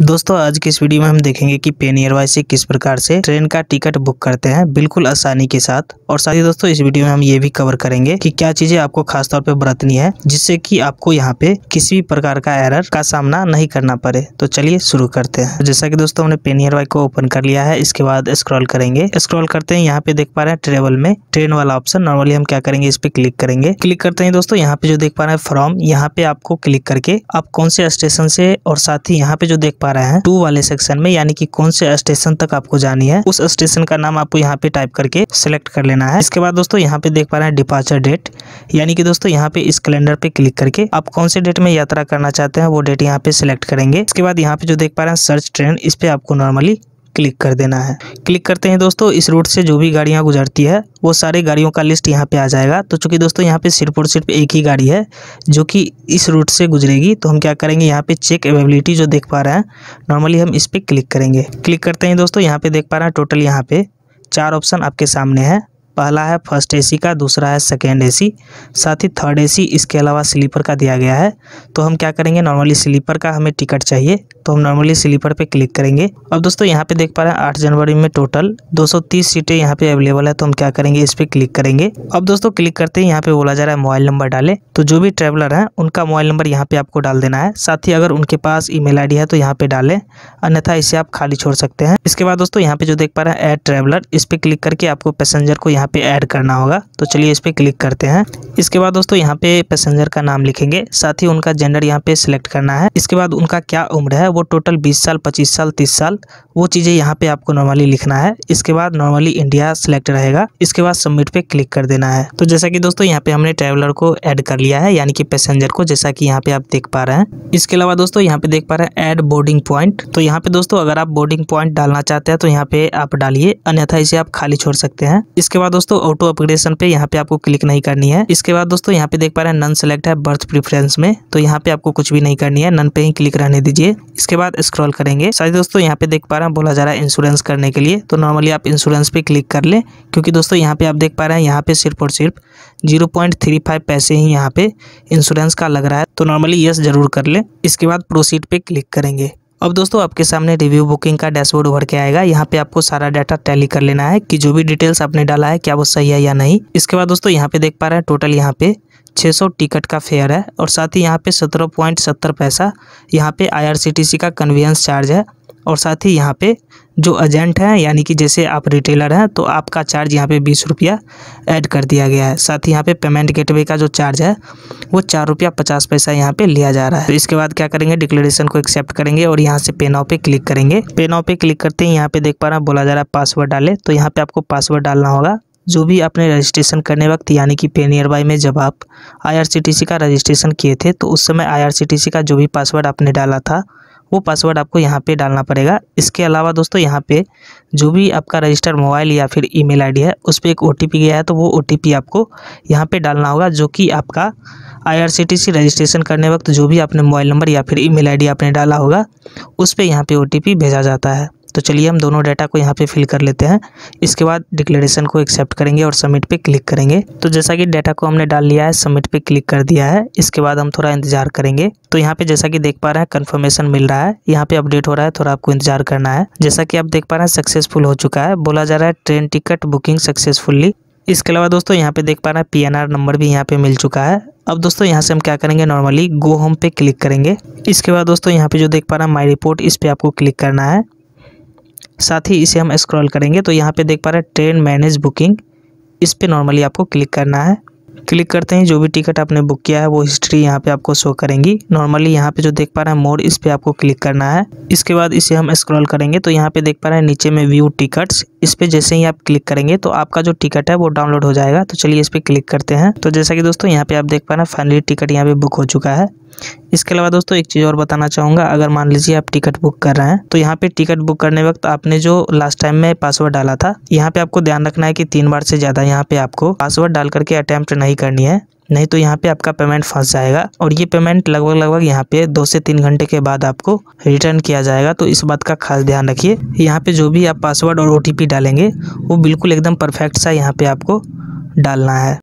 दोस्तों आज के इस वीडियो में हम देखेंगे कि पेन वाई से किस प्रकार से ट्रेन का टिकट बुक करते हैं बिल्कुल आसानी के साथ और साथ ही दोस्तों इस वीडियो में हम ये भी कवर करेंगे कि क्या चीजें आपको खासतौर पर बरतनी है जिससे कि आपको यहाँ पे किसी भी प्रकार का एरर का सामना नहीं करना पड़े तो चलिए शुरू करते हैं जैसा की दोस्तों हमने पेनियर वाई को ओपन कर लिया है इसके बाद स्क्रॉल करेंगे स्क्रॉल करते हैं यहाँ पे देख पा रहे हैं ट्रेवल में ट्रेन वाला ऑप्शन नॉर्मली हम क्या करेंगे इस पे क्लिक करेंगे क्लिक करते हैं दोस्तों यहाँ पे जो देख पा रहे हैं फॉर्म यहाँ पे आपको क्लिक करके आप कौन से स्टेशन से और साथ ही यहाँ पे जो देख पा पा रहे हैं टू वाले सेक्शन में यानी कि कौन से स्टेशन तक आपको जानी है उस स्टेशन का नाम आपको यहाँ पे टाइप करके सिलेक्ट कर लेना है इसके बाद दोस्तों यहाँ पे देख पा रहे हैं डिपार्चर डेट यानी कि दोस्तों यहाँ पे इस कैलेंडर पे क्लिक करके आप कौन से डेट में यात्रा करना चाहते हैं वो डेट यहाँ पे सिलेक्ट करेंगे इसके बाद यहाँ पे जो देख पा रहे हैं सर्च ट्रेन इस पे आपको नॉर्मली क्लिक कर देना है क्लिक करते हैं दोस्तों इस रूट से जो भी गाड़ियाँ गुजरती है वो सारी गाड़ियों का लिस्ट यहाँ पे आ जाएगा तो चूँकि दोस्तों यहाँ पे सिर्फ और सिर्फ एक ही गाड़ी है जो कि इस रूट से गुजरेगी तो हम क्या करेंगे यहाँ पे चेक अवेबिलिटी जो देख पा रहे हैं नॉर्मली हम इस पर क्लिक करेंगे क्लिक करते हैं दोस्तों यहाँ पे देख पा रहे हैं टोटल यहाँ पे चार ऑप्शन आपके सामने है पहला है फर्स्ट एसी का दूसरा है सेकेंड एसी साथ ही थर्ड एसी इसके अलावा स्लीपर का दिया गया है तो हम क्या करेंगे नॉर्मली स्लीपर का हमें टिकट चाहिए तो हम नॉर्मली स्लीपर पे क्लिक करेंगे अब दोस्तों यहाँ पे देख पा रहे हैं आठ जनवरी में टोटल 230 सीटें यहाँ पे अवेलेबल है तो हम क्या करेंगे इस पर क्लिक करेंगे अब दोस्तों क्लिक करते हैं यहाँ पे बोला जा रहा है मोबाइल नंबर डाले तो जो भी ट्रेवलर है उनका मोबाइल नंबर यहाँ पे आपको डाल देना है साथ ही अगर उनके पास ई मेल है तो यहाँ पे डालें अन्यथा इसे आप खाली छोड़ सकते हैं इसके बाद दोस्तों यहाँ पे जो देख पा रहे हैं एड ट्रेवलर इस पर क्लिक करके आपको पैसेंजर को यहाँ यहाँ पे ऐड करना होगा तो चलिए इस पर क्लिक करते हैं इसके बाद दोस्तों यहाँ पे पैसेंजर का नाम लिखेंगे साथ ही उनका जेंडर यहाँ पे सिलेक्ट करना है इसके बाद उनका क्या उम्र है वो टोटल 20 साल 25 साल 30 साल वो चीज़ें यहाँ पे आपको नॉर्मली लिखना है इसके बाद नॉर्मली इंडिया सेलेक्ट रहेगा इसके बाद सबमिट पे क्लिक कर देना है तो जैसा कि दोस्तों यहाँ पे हमने ट्रैवलर को ऐड कर लिया है यानी कि पैसेंजर को जैसा कि यहाँ पे आप देख पा रहे हैं इसके अलावा दोस्तों यहाँ पे देख पा रहे हैं ऐड बोर्डिंग पॉइंट तो यहाँ पे दोस्तों अगर आप बोर्डिंग पॉइंट डालना चाहते हैं तो यहाँ पे आप डालिए अन्यथा इसे आप खाली छोड़ सकते हैं इसके बाद दोस्तों ऑटो अपग्रेडेशन पे यहाँ पे आपको क्लिक नहीं करनी है इसके बाद दोस्तों यहाँ पे देख पा रहे हैं नन सेलेक्ट है बर्थ प्रिफरेंस में तो यहाँ पे आपको कुछ भी नहीं करनी है नन पे ही क्लिक रहने दीजिए इसके बाद स्क्रॉल करेंगे शायद दोस्तों यहाँ पे देख पा रहे हैं बोला जा रहा है इंश्योरेंस करने के लिए तो नॉर्मली आप इंश्योरेंस पे क्लिक कर ले क्योंकि दोस्तों यहाँ पे आप देख पा रहे हैं यहाँ पे सिर्फ और सिर्फ जीरो पॉइंट थ्री फाइव पैसे ही यहाँ पे इंश्योरेंस का लग रहा है तो नॉर्मली यस जरूर कर ले इसके बाद प्रोसीड पे क्लिक करेंगे अब दोस्तों आपके सामने रिव्यू बुकिंग का डैशबोर्ड उभर के आएगा यहाँ पे आपको सारा डाटा टैली कर लेना है कि जो भी डिटेल्स आपने डाला है क्या वो सही है या नहीं इसके बाद दोस्तों यहाँ पे देख पा रहे हैं टोटल यहाँ पे 600 टिकट का फेयर है और साथ ही यहाँ पे सत्रह पॉइंट सत्तर पैसा यहाँ पे आई का कन्वीनस चार्ज है और साथ ही यहाँ पे जो एजेंट हैं यानी कि जैसे आप रिटेलर हैं तो आपका चार्ज यहाँ पे बीस रुपया ऐड कर दिया गया है साथ ही यहाँ पे पेमेंट गेटवे का जो चार्ज है वो चार रुपया पचास पैसा यहाँ पे लिया जा रहा है तो इसके बाद क्या करेंगे डिक्लेरेशन को एक्सेप्ट करेंगे और यहाँ से पे पे क्लिक करेंगे पे पे क्लिक करते ही यहाँ पे देख पा रहे हैं बोला जा रहा है पासवर्ड डाले तो यहाँ पे आपको पासवर्ड डालना होगा जो भी आपने रजिस्ट्रेशन करने वक्त यानी कि पे नियर बाई में जब आप सी का रजिस्ट्रेशन किए थे तो उस समय सी का जो भी पासवर्ड आपने डाला था वो पासवर्ड आपको यहाँ पे डालना पड़ेगा इसके अलावा दोस्तों यहाँ पे जो भी आपका रजिस्टर्ड मोबाइल या फिर ईमेल आईडी है उस पर एक ओ गया है तो वो ओ आपको यहाँ पे डालना होगा जो कि आपका आई रजिस्ट्रेशन करने वक्त जो भी आपने मोबाइल नंबर या फिर ईमेल आईडी आपने डाला होगा उस पर यहाँ पे ओ भेजा जाता है तो चलिए हम दोनों डाटा को यहाँ पे फिल कर लेते हैं इसके बाद डिक्लेरेशन को एक्सेप्ट करेंगे और सबमिट पे क्लिक करेंगे तो जैसा कि डाटा को हमने डाल लिया है सबमिट पे क्लिक कर दिया है इसके बाद हम थोड़ा इंतजार करेंगे तो यहाँ पे जैसा कि देख पा रहे हैं कन्फर्मेशन मिल रहा है यहाँ पे अपडेट हो रहा है थोड़ा आपको इंतजार करना है जैसा कि आप देख पा रहे हैं सक्सेसफुल हो चुका है बोला जा रहा है ट्रेन टिकट बुकिंग सक्सेसफुली इसके अलावा दोस्तों यहाँ पे देख पा रहे हैं पी नंबर भी यहाँ पे मिल चुका है अब दोस्तों यहाँ से हम क्या करेंगे नॉर्मली गो होम पे क्लिक करेंगे इसके बाद दोस्तों यहाँ पे जो देख पा रहे हैं माई रिपोर्ट इस पर आपको क्लिक करना है साथ ही इसे हम स्क्रॉल करेंगे तो यहाँ पे देख पा रहे हैं ट्रेन मैनेज बुकिंग इस पर नॉर्मली आपको क्लिक करना है क्लिक करते ही जो भी टिकट आपने बुक किया है वो हिस्ट्री यहाँ पे आपको शो करेंगी नॉर्मली यहाँ पे जो देख पा रहे हैं मोड इस पर आपको क्लिक करना है इसके बाद इसे हम स्क्रॉल करेंगे तो यहाँ पे देख पा रहे हैं नीचे में व्यू टिकट्स इस पर जैसे ही आप क्लिक करेंगे तो आपका जो टिकट है वो डाउनलोड हो जाएगा तो चलिए इस पर क्लिक करते हैं तो जैसा कि दोस्तों यहाँ पे आप देख पा रहे हैं फाइनली टिकट यहाँ पे बुक हो चुका है इसके अलावा दोस्तों एक चीज़ और बताना चाहूँगा अगर मान लीजिए आप टिकट बुक कर रहे हैं तो यहाँ पे टिकट बुक करने वक्त आपने जो लास्ट टाइम में पासवर्ड डाला था यहाँ पे आपको ध्यान रखना है कि तीन बार से ज़्यादा यहाँ पे आपको पासवर्ड डाल करके अटैम्प्ट नहीं करनी है नहीं तो यहाँ पे आपका पेमेंट फंस जाएगा और ये पेमेंट लगभग लगभग यहाँ पे दो से तीन घंटे के बाद आपको रिटर्न किया जाएगा तो इस बात का खास ध्यान रखिए यहाँ पे जो भी आप पासवर्ड और ओ डालेंगे वो बिल्कुल एकदम परफेक्ट सा यहाँ पे आपको डालना है